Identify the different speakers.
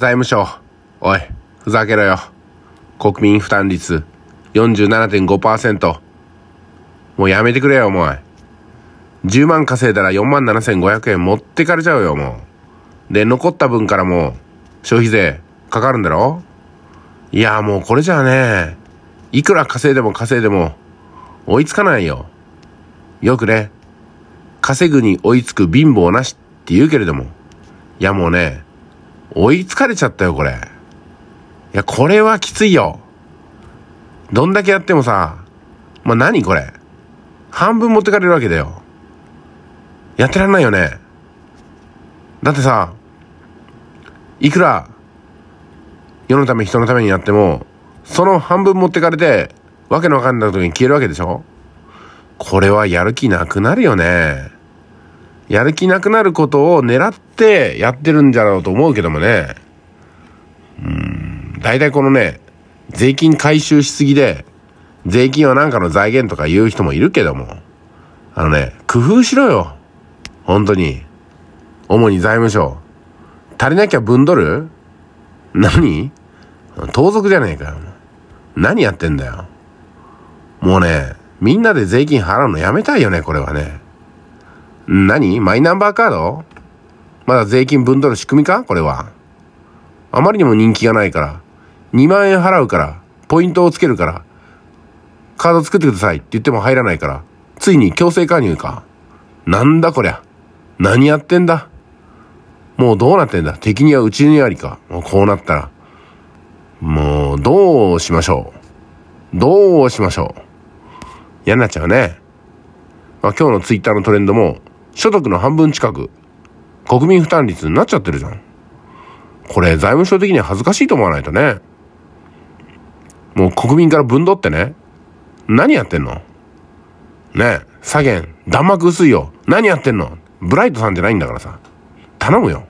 Speaker 1: 財務省、おい、ふざけろよ。国民負担率47.5%。もうやめてくれよ、お前。10万稼いだら4万7500円持ってかれちゃうよ、もう。で、残った分からもう、消費税かかるんだろいや、もうこれじゃあね、いくら稼いでも稼いでも、追いつかないよ。よくね、稼ぐに追いつく貧乏なしって言うけれども、いやもうね、追いつかれちゃったよ、これ。いや、これはきついよ。どんだけやってもさ、まあ、何これ。半分持ってかれるわけだよ。やってらんないよね。だってさ、いくら、世のため人のためにやっても、その半分持ってかれて、わけのわかんない時に消えるわけでしょこれはやる気なくなるよね。やる気なくなることを狙ってやってるんじゃろうと思うけどもね。うん。大体このね、税金回収しすぎで、税金はなんかの財源とか言う人もいるけども。あのね、工夫しろよ。本当に。主に財務省。足りなきゃ分取る何盗賊じゃねえかよ。何やってんだよ。もうね、みんなで税金払うのやめたいよね、これはね。何マイナンバーカードまだ税金分取る仕組みかこれは。あまりにも人気がないから。2万円払うから。ポイントをつけるから。カード作ってくださいって言っても入らないから。ついに強制加入か。なんだこりゃ。何やってんだ。もうどうなってんだ。敵にはうちにありか。もうこうなったら。もう、どうしましょう。どうしましょう。嫌になっちゃうね。まあ、今日のツイッターのトレンドも、所得の半分近く、国民負担率になっちゃってるじゃん。これ、財務省的には恥ずかしいと思わないとね。もう国民からぶんどってね。何やってんのねえ、左舷、弾幕薄いよ。何やってんのブライトさんじゃないんだからさ。頼むよ。